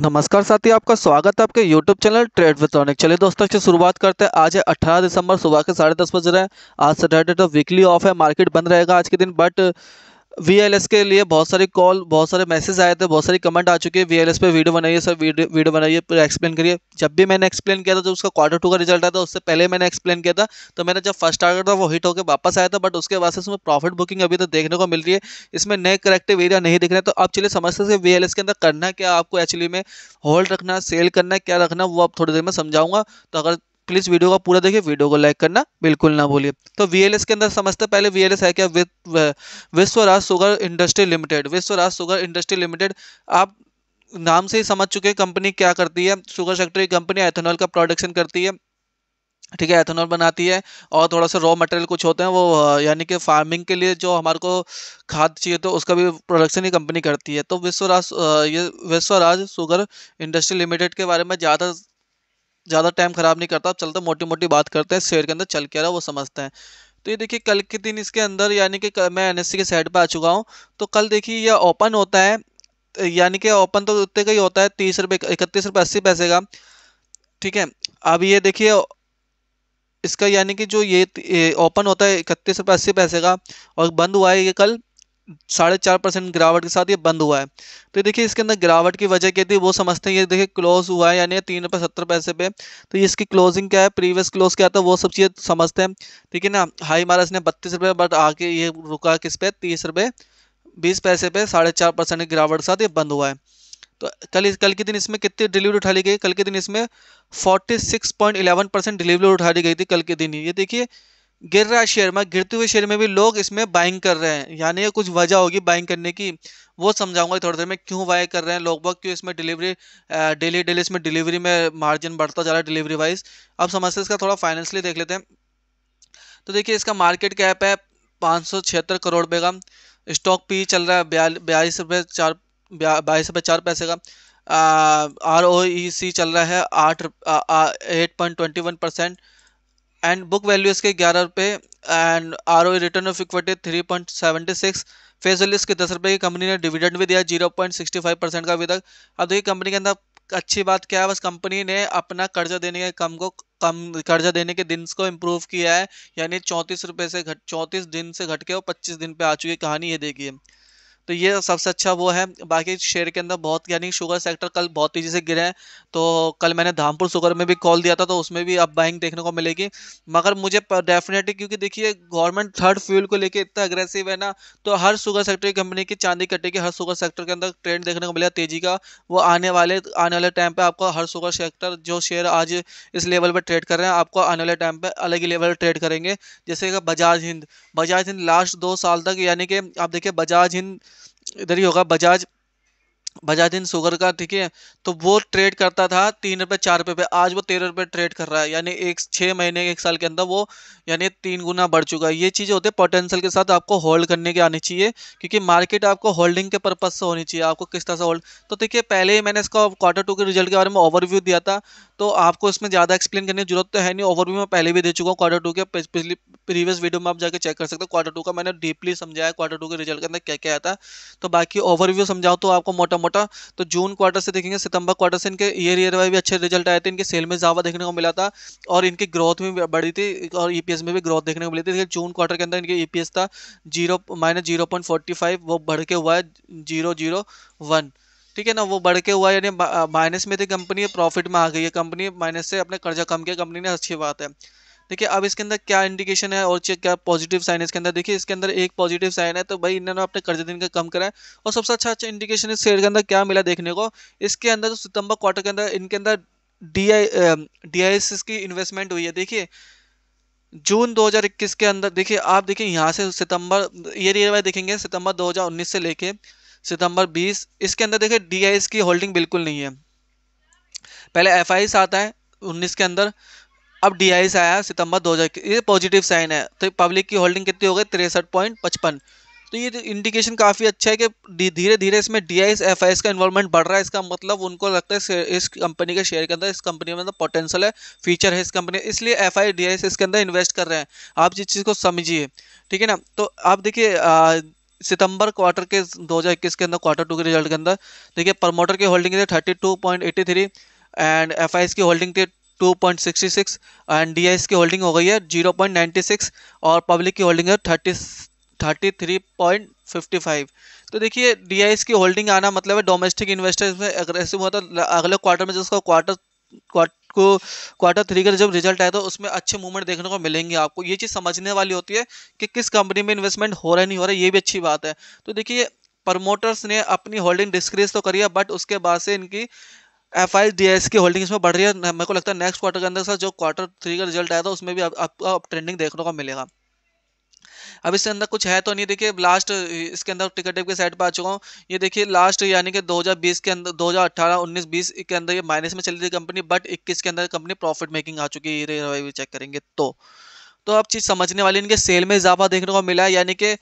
नमस्कार साथी आपका स्वागत है आपके YouTube चैनल ट्रेड विथ्रॉनिक चलिए दोस्तों से शुरुआत करते हैं आज है 18 दिसंबर सुबह के साढ़े दस बज रहे हैं आज सैटरडे तो वीकली ऑफ है मार्केट बंद रहेगा आज के दिन बट वी के लिए बहुत सारी कॉल बहुत सारे मैसेज आए थे बहुत सारी कमेंट आ चुके हैं वी पे वीडियो बनाइए सर वीडियो वीडियो बनाइए पूरा एक्सप्लेन करिए जब भी मैंने एक्सप्लेन किया था जब उसका क्वार्टर टू का रिजल्ट आया था उससे पहले मैंने एक्सप्लेन किया था तो मेरा जब फर्स्ट टारगेट था वो हिट होकर वापस आया था बट उसके बाद से उसमें प्रॉफिट बुकिंग अभी तक देखने को मिल रही है इसमें नए करेक्टिव एरिया नहीं दिख रहे तो अब चलिए समझते हैं वी के अंदर करना क्या आपको एक्चुअली में होल्ड रखना सेल करना क्या रखना वो आप थोड़ी देर में समझाऊंगा तो अगर प्लीज वीडियो का पूरा देखिए वीडियो को लाइक करना बिल्कुल ना भूलिए तो वीएलएस के अंदर समझते पहले वीएलएस है क्या विश्व राज सुगर इंडस्ट्री लिमिटेड विश्व राज सुगर इंडस्ट्री लिमिटेड आप नाम से ही समझ चुके हैं कंपनी क्या करती है सुगर फैक्ट्री कंपनी एथेनॉल का प्रोडक्शन करती है ठीक है एथेनॉल बनाती है और थोड़ा सा रॉ मटेरियल कुछ होते हैं वो यानी कि फार्मिंग के लिए जो हमारे को खाद चाहिए तो उसका भी प्रोडक्शन ही कंपनी करती है तो विश्वराज ये विश्वराज सुगर इंडस्ट्री लिमिटेड के बारे में ज़्यादा ज़्यादा टाइम ख़राब नहीं करता अब चलते मोटी मोटी बात करते हैं शेयर के अंदर चल के रहा वो समझते हैं तो ये देखिए कल के दिन इसके अंदर यानी कि मैं एन के साइड पर आ चुका हूँ तो कल देखिए यह ओपन होता है यानी कि ओपन तो उतने का ही होता है तीस रुपये इकतीस रुपये अस्सी पैसे का ठीक है अब ये देखिए इसका यानी कि जो ये ओपन होता है इकतीस रुपये अस्सी पैसे का और बंद हुआ है ये कल साढ़े चार परसेंट गिरावट के साथ ये बंद हुआ है तो देखिए इसके अंदर गिरावट की वजह क्या थी वो समझते हैं ये देखिए क्लोज हुआ है यानी तीन रुपये सत्तर पैसे पे तो इसकी क्लोजिंग क्या है प्रीवियस क्लोज क्या था वो सब चीज़ समझते हैं ठीक है ना हाई मारा इसने बत्तीस रुपये बट आके ये रुका किस पे तीस रुपये बीस पैसे पे साढ़े चार परसेंट की गिरावट के साथ ये बंद हुआ है तो कल कल के दिन इसमें कितनी डिलीवरी उठा ली गई कल के दिन इसमें forty six point eleven percent delivery उठा ली गई थी कल के दिन ये देखिए गिर रहा है शेयर में गिरते हुए शेयर में भी लोग इसमें बाइंग कर रहे हैं यानी कुछ वजह होगी बाइंग करने की वो समझाऊंगा थोड़ी देर में क्यों बाय कर रहे हैं लोग बहुत क्यों इसमें डिलीवरी डेली डेली इसमें डिलीवरी में मार्जिन बढ़ता जा रहा है डिलीवरी वाइज अब समझते इसका थोड़ा फाइनेंशली देख लेते हैं तो देखिए इसका मार्केट कैप है पाँच करोड़ रुपये का स्टॉक पी e चल रहा है बयालीस रुपये चार बाईस रुपये चार पैसे का आर ओ ई सी चल रहा है आठ eight point twenty one percent and book value इसके ग्यारह रुपये and R O return of equity three point seventy six face value इसके दस रुपये की कंपनी ने डिविडेंड भी दिया zero point sixty five percent का अभी तक अब देखिए कंपनी के अंदर अच्छी बात क्या है बस कंपनी ने अपना कर्जा देने के कम को कम कर्जा देने के दिन को इम्प्रूव किया है यानी चौंतीस रुपये से घट चौंतीस दिन से घट के और पच्चीस दिन पर आ चुकी कहानी ये देखिए तो ये सबसे अच्छा वो है बाकी शेयर के अंदर बहुत यानी शुगर सेक्टर कल बहुत तेज़ी से गिरे हैं तो कल मैंने धामपुर शुगर में भी कॉल दिया था तो उसमें भी अब बाइंग देखने को मिलेगी मगर मुझे डेफिनेटली क्योंकि देखिए गवर्नमेंट थर्ड फ्यूल को लेकर इतना अग्रेसिव है ना तो हर शुगर सेक्टर की कंपनी की चांदी कटे की हर शुगर सेक्टर के अंदर ट्रेंड देखने को मिलेगा तेज़ी का वो आने वाले आने वाले टाइम पर आपको हर शुगर सेक्टर जो शेयर आज इस लेवल पर ट्रेड कर रहे हैं आपको आने वाले टाइम पर अलग ही लेवल ट्रेड करेंगे जैसे कि बजाज हिंद बजाज हिंद लास्ट दो साल तक यानी कि आप देखिए बजाज हिंद इधर ही होगा बजाज बजाज सुगर शुगर का ठीक है तो वो ट्रेड करता था तीन रुपये चार रुपये पे आज वो तेरह रुपये ट्रेड कर रहा है यानी एक छः महीने एक साल के अंदर वो यानी तीन गुना बढ़ चुका है ये चीज़ें होती है पोटेंशियल के साथ आपको होल्ड करने के आनी चाहिए क्योंकि मार्केट आपको होल्डिंग के पर्पज से होनी चाहिए आपको किस तरह से होल्ड तो देखिए पहले ही मैंने इसका क्वार्टर टू के रिजल्ट के बारे में ओवरव्यू दिया था तो आपको इसमें ज़्यादा एक्सप्लेन करने की जरूरत तो है नहीं ओवरव्यू मैं पहले भी दे चुका हूँ क्वार्टर टू के पिछली प्रीवियस वीडियो में आप जाकर चेक कर सकते हो क्वार्टर टू का मैंने डीपली समझाया क्वार्टर टू के रिजल्ट के अंदर क्या क्या आता तो बाकी ओवरव्यू समझाओ तो आपको मोटा मोटा तो जून क्वार्टर से देखेंगे सितंबर क्वार्टर से इनके ईयर ईयर वाइज भी अच्छे रिजल्ट आए थे इनके सेल में ज़्यादा देखने को मिला था और इनकी ग्रोथ भी बढ़ी थी और ई में भी ग्रोथ देखने को मिली थी जून क्वार्टर के अंदर इनके ई था zero minus zero point forty five वो बढ़ के हुआ है जीरो जीरो वन ठीक है ना वो बढ़ के हुआ यानी माइनस में थी कंपनी प्रॉफिट में आ गई है कंपनी माइनस से अपने कर्जा कम किया कंपनी ने अच्छी बात है देखिए अब इसके अंदर क्या इंडिकेशन है और क्या पॉजिटिव साइन है इसके अंदर देखिए इसके अंदर एक पॉजिटिव साइन है तो भाई इन्होंने अपने कर्जे दिन का कम कराया और सबसे अच्छा अच्छा इंडिकेशन इस शेयर के अंदर क्या मिला देखने को इसके अंदर जो सितंबर क्वार्टर के अंदर इनके अंदर D I D I S की इन्वेस्टमेंट हुई है देखिए जून 2021 के अंदर देखिए आप देखिए यहाँ से सितंबर ये रियर देखेंगे सितंबर 2019 से लेके सितंबर 20 इसके अंदर देखिए डी की होल्डिंग बिल्कुल नहीं है पहले एफ आता है 19 के अंदर अब डी आई से आया सितंबर 2000 ये पॉजिटिव साइन है तो पब्लिक की होल्डिंग कितनी हो गई तिरसठ पॉइंट पचपन तो ये इंडिकेशन काफ़ी अच्छा है कि धीरे धीरे इसमें डी आई एफ आई का इन्वॉल्वमेंट बढ़ रहा है इसका मतलब उनको लगता है इस कंपनी के शेयर के अंदर इस कंपनी में पोटेंशियल है फ्यूचर है इस कंपनी इसलिए एफ आई डी आई इसके अंदर इन्वेस्ट कर रहे हैं आप जिस चीज़ को समझिए ठीक है ना तो आप देखिए सितंबर क्वार्टर के 2021 के अंदर क्वार्टर टू के रिजल्ट के अंदर देखिए प्रमोटर की होल्डिंग थी thirty two point eighty three and F की होल्डिंग थी 2.66 एंड डीआईएस की होल्डिंग हो गई है 0.96 और पब्लिक की होल्डिंग है 30 33.55 तो देखिए डीआईएस की होल्डिंग आना मतलब है डोमेस्टिक इन्वेस्टर्स में अग्रेसिव होता है अगले क्वार्टर में जिसका क्वार्टर को क्वार्टर थ्री का जब रिजल्ट आया तो उसमें अच्छे मूवमेंट देखने को मिलेंगे आपको ये चीज़ समझने वाली होती है कि किस कंपनी में इन्वेस्टमेंट हो रहा है नहीं हो रहा है ये भी अच्छी बात है तो देखिए प्रमोटर्स ने अपनी होल्डिंग डिस्क्रीज तो करी है बट उसके बाद से इनकी एफ आई डी एस की होल्डिंग इसमें बढ़ रही है मेरे को लगता है नेक्स्ट क्वार्टर के अंदर सर जो क्वार्टर थ्री का रिजल्ट आया था उसमें भी आपको आप ट्रेंडिंग देखने को मिलेगा अब इसके अंदर कुछ है तो नहीं देखिए लास्ट इसके अंदर टिकट टेप के साइड पर आ चुका हूँ ये देखिए लास्ट यानी कि 2020 के अंदर 2018 19 20 के अंदर ये माइनस में चली थी कंपनी बट 21 के अंदर कंपनी प्रॉफिट मेकिंग आ चुकी है चेक करेंगे तो तो अब चीज़ समझने वाली इनके सेल में इजाफा देखने को मिला है यानी कि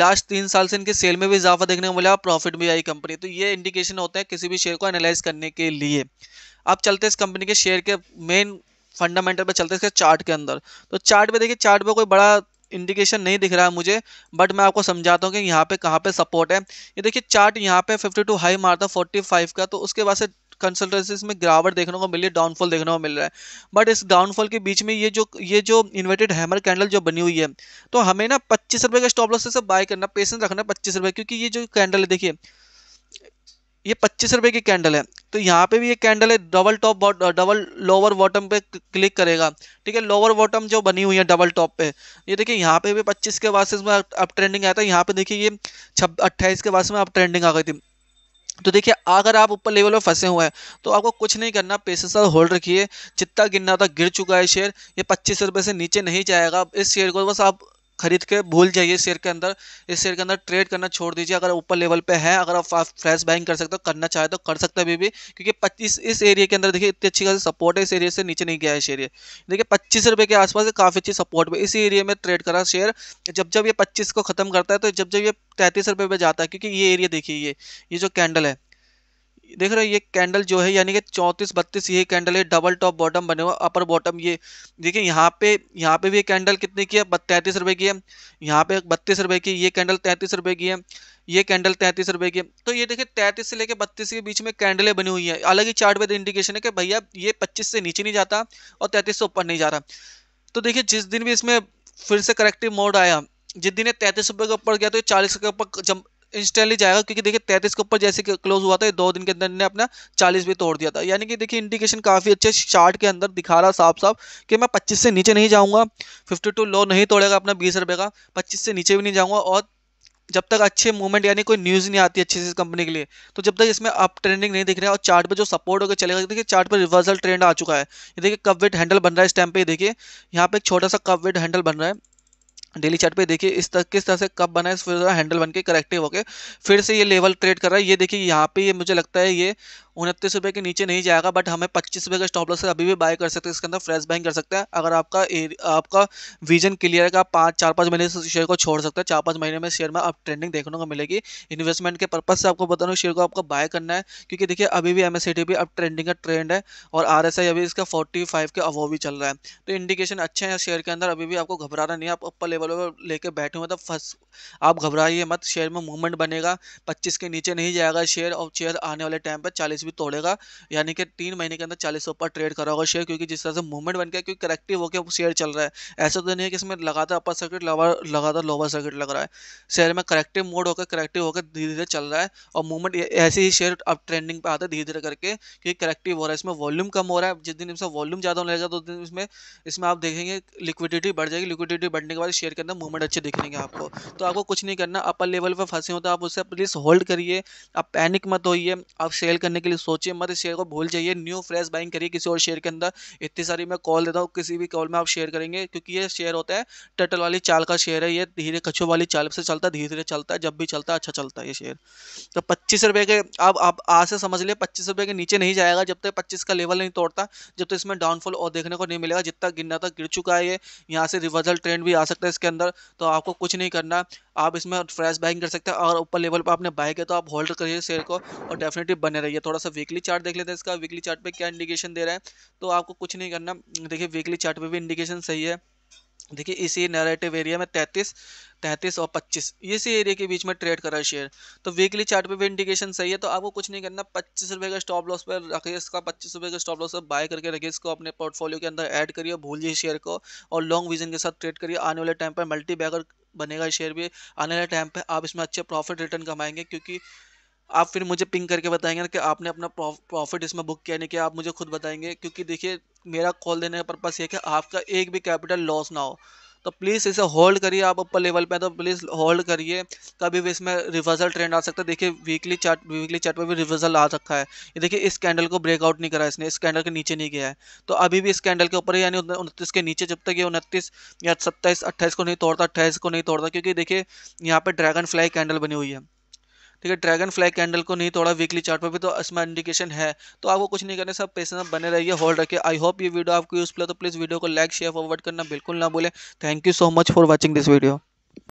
लास्ट तीन साल से इनके सेल में भी इजाफा देखने को मिला प्रॉफिट भी आई कंपनी तो ये इंडिकेशन होते हैं किसी भी शेयर को एनालाइज करने के लिए अब चलते इस कंपनी के शेयर के मेन फंडामेंटल पर चलते इसके चार्ट के अंदर तो चार्ट पे देखिए चार्ट पे कोई बड़ा इंडिकेशन नहीं दिख रहा है मुझे बट मैं आपको समझाता हूँ कि यहाँ पे कहाँ पे सपोर्ट है ये देखिए चार्ट यहाँ पे 52 हाई मारता 45 का तो उसके बाद से कंसल्टेंसीज में गिरावट देखने को मिल रही है डाउनफॉल देखने को मिल रहा है बट इस डाउनफॉल के बीच में ये जो ये जो इन्वर्टेड हैमर कैंडल जो बनी हुई है तो हमें ना पच्चीस रुपये का स्टॉप लॉस से बाय करना पेशेंस रखना पच्चीस रुपये क्योंकि ये जो कैंडल है देखिए ये पच्चीस रुपये की कैंडल है तो यहाँ पे भी ये कैंडल है double top double lower bottom पे क्लिक करेगा ठीक है लोअर बॉटम जो बनी हुई है डबल टॉप पे ये देखिए यहाँ पे भी 25 के बाद से इसमें अप ट्रेंडिंग आया था यहाँ पे देखिए ये छब अट्ठाईस के बाद में अप ट्रेंडिंग आ गई थी तो देखिए अगर आप ऊपर लेवल में फंसे हुए हैं तो आपको कुछ नहीं करना पेशेंस सा होल्ड रखिए जितना गिरना था गिर चुका है शेयर ये पच्चीस रुपये से नीचे नहीं जाएगा इस शेयर को बस आप खरीद के भूल जाइए शेयर के अंदर इस शेयर के अंदर ट्रेड करना छोड़ दीजिए अगर ऊपर लेवल पे है अगर आप फ्रेश बाइंग कर सकते हो करना चाहे तो कर सकते अभी भी क्योंकि पच्चीस इस एरिया के अंदर देखिए इतनी अच्छी खासी सपोर्ट है इस एरिया से नीचे नहीं गया है शेयर ये देखिए पच्चीस रुपये के आसपास काफ़ी अच्छी सपोर्ट में इस एरिया में ट्रेड करा शेयर जब जब ये पच्चीस को खत्म करता है तो जब जब ये तैंतीस रुपये पर जाता है क्योंकि ये एरिया देखिए ये ये जो कैंडल है देख रहे हैं ये कैंडल जो है यानी कि चौंतीस बत्तीस ये कैंडल है डबल टॉप बॉटम बने हुआ अपर बॉटम ये देखिए यहाँ पे यहाँ पे भी कैंडल कितने की है तैंतीस रुपए की है यहाँ पे बत्तीस रुपए की ये कैंडल तैंतीस रुपए की है ये कैंडल तैंतीस रुपए की है तो ये देखिए तैंतीस से लेकर बत्तीस के बीच में कैंडलें बनी हुई है अलग ही चार्ट पे इंडिकेशन है कि भैया ये पच्चीस से नीचे नहीं जाता और तैंतीस से ऊपर नहीं जा रहा तो देखिए जिस दिन भी इसमें फिर से करेक्टिव मोड आया जिस दिन ये तैंतीस रुपये के ऊपर गया तो चालीस के ऊपर इंस्टेंटली जाएगा क्योंकि देखिए तैतीस के ऊपर जैसे क्लोज हुआ था दो दिन के अंदर ने अपना चालीस भी तोड़ दिया था यानी कि देखिए इंडिकेशन काफ़ी अच्छे चार्ट के अंदर दिखा रहा साफ साफ कि मैं पच्चीस से नीचे नहीं जाऊँगा फिफ्टी टू लो नहीं तोड़ेगा अपना बीस रुपये का पच्चीस से नीचे भी नहीं जाऊँगा और जब तक अच्छे मूवमेंट यानी कोई न्यूज़ नहीं आती अच्छी से कंपनी के लिए तो जब तक इसमें अप ट्रेंडिंग नहीं दिख रहा है और चार्ट पे जो सपोर्ट होकर चलेगा देखिए चार्ट पर रिवर्सल ट्रेंड आ चुका है ये देखिए कप वेट हैंडल बन रहा है इस टाइम पे देखिए यहाँ पे एक छोटा सा कप वेट हैंडल बन रहा है डेली चार्ट पे देखिए इस तरह किस तरह से कब बना है फिर हैंडल बन के करेक्टिव होके फिर से ये लेवल ट्रेड कर रहा है ये देखिए यहाँ पे ये मुझे लगता है ये उनतीस रुपये के नीचे नहीं जाएगा बट हमें पच्चीस रुपये का स्टॉप लॉस अभी भी बाय कर सकते हैं इसके अंदर फ्रेश बाइंग कर सकते हैं अगर आपका आपका विजन क्लियर है आप पाँच चार पाँच महीने से शेयर को छोड़ सकते हैं चार पाँच महीने में शेयर में आप ट्रेंडिंग देखने को मिलेगी इन्वेस्टमेंट के पर्पज से आपको बता रहा हूँ शेयर को आपको बाय करना है क्योंकि देखिए अभी भी एम भी अब ट्रेंडिंग का ट्रेंड है और आर अभी इसका फोर्टी के अवो भी चल रहा है तो इंडिकेशन अच्छे हैं शेयर के अंदर अभी भी आपको घबराना नहीं है आप अपर लेवल पर लेकर बैठे हुए तो मतलब फर्स्ट आप घबराइए मत शेयर में मूवमेंट बनेगा पच्चीस के नीचे नहीं जाएगा शेयर और शेयर आने वाले टाइम पर चालीस भी तोड़ेगा यानी कि तीन महीने के अंदर चालीस ऊपर ट्रेड करा होगा शेयर क्योंकि जिस तरह से मूवमेंट बन गया क्योंकि करेक्टिव होकर शेयर चल रहा है ऐसा तो नहीं है कि इसमें लगातार अपर सर्किट लगातार लोअर सर्किट लग रहा है शेयर में करेक्टिव मोड होकर करेक्टिव होकर धीरे धीरे चल रहा है और मूवमेंट ऐसे ही शेयर अब ट्रेंडिंग पर आता है धीरे धीरे करके क्योंकि करेक्टिव हो रहा है इसमें वॉल्यूम कम हो रहा है जिस दिन इसमें वॉल्यूम ज़्यादा होने लगेगा तो उस दिन इसमें इसमें आप देखेंगे लिक्विडिटी बढ़ जाएगी लिक्विडिटी बढ़ने के बाद शेयर के अंदर मूवमेंट अच्छे दिखेंगे आपको तो आपको कुछ नहीं करना अपर लेवल पर फंसे हो तो आप उसे प्लीज़ होल्ड करिए आप पैनिक मत होइए आप सेल करने के लिए सोचिए मत इस शेयर को भूल जाइए न्यू फ्रेश बाइंग करिए किसी और शेयर के अंदर इतनी सारी मैं कॉल देता हूँ किसी भी कॉल में आप शेयर करेंगे क्योंकि ये शेयर होता है टटल वाली चाल का शेयर है ये धीरे कछो वाली चाल से चलता है धीरे धीरे चलता है जब भी चलता है अच्छा चलता है ये शेयर तो पच्चीस रुपये के आप आप आज से समझ लिए पच्चीस रुपये के नीचे नहीं जाएगा जब तक पच्चीस का लेवल नहीं तोड़ता जब तक इसमें डाउनफॉल और देखने को नहीं मिलेगा जितना गिरना था गिर चुका है ये यहाँ से रिवर्सल ट्रेंड भी आ सकता है इसके अंदर तो आपको कुछ नहीं करना आप इसमें फ्रेश बाइंग कर सकते हैं और ऊपर लेवल पर आपने बाय किया तो आप होल्ड करिए शेयर को और डेफिनेटली बने रहिए थोड़ा थोड़ा सा वीकली चार्ट देख लेते हैं इसका वीकली चार्ट पे क्या इंडिकेशन दे रहा है तो आपको कुछ नहीं करना देखिए वीकली चार्ट पे भी इंडिकेशन सही है देखिए इसी नैरेटिव एरिया में तैंतीस तैंतीस और पच्चीस इसी एरिया के बीच में ट्रेड कर रहा है शेयर तो वीकली चार्ट पे भी इंडिकेशन सही है तो आपको कुछ नहीं करना पच्चीस रुपए का स्टॉप लॉस पर रखिए इसका पच्चीस रुपए का स्टॉप लॉस पर बाय करके रखिए इसको अपने पोर्टफोलियो के अंदर ऐड करिए भूलिए शेयर को और लॉन्ग विजन के साथ ट्रेड करिए आने वाले टाइम पर मल्टी बैगर बनेगा शेयर भी आने वाले टाइम पर आप इसमें अच्छे प्रॉफिट रिटर्न कमाएंगे क्योंकि आप फिर मुझे पिंग करके बताएंगे ना कि आपने अपना प्रॉफिट इसमें बुक किया नहीं किया आप मुझे खुद बताएंगे क्योंकि देखिए मेरा कॉल देने का पर्पस ये है कि आपका एक भी कैपिटल लॉस ना हो तो प्लीज़ इसे होल्ड करिए आप ऊपर लेवल पे तो प्लीज़ होल्ड करिए कभी भी इसमें रिवर्सल ट्रेंड आ सकता है देखिए वीकली चार्ट वीकली चार्ट पे भी रिवर्सल आ रखा है ये देखिए इस कैंडल को ब्रेकआउट नहीं करा इसने इस कैंडल के नीचे नहीं गया है तो अभी भी इस कैंडल के ऊपर ही यानी उनतीस के नीचे जब तक ये उनतीस या सत्ताईस अट्ठाईस को नहीं तोड़ता अट्ठाईस को नहीं तोड़ता क्योंकि देखिए यहाँ पर ड्रैगन फ्लाई कैंडल बनी हुई है ठीक है ड्रैगन फ्लाई कैंडल को नहीं तोड़ा वीकली चार्ट पर भी तो इसमें इंडिकेशन है तो आपको कुछ नहीं करना सब पैसे बने रहिए होल्ड रखिए आई होप ये वीडियो आपको यूजफुल है तो प्लीज़ वीडियो को लाइक शेयर फॉरवर्ड करना बिल्कुल ना बोले thank you so much for watching this video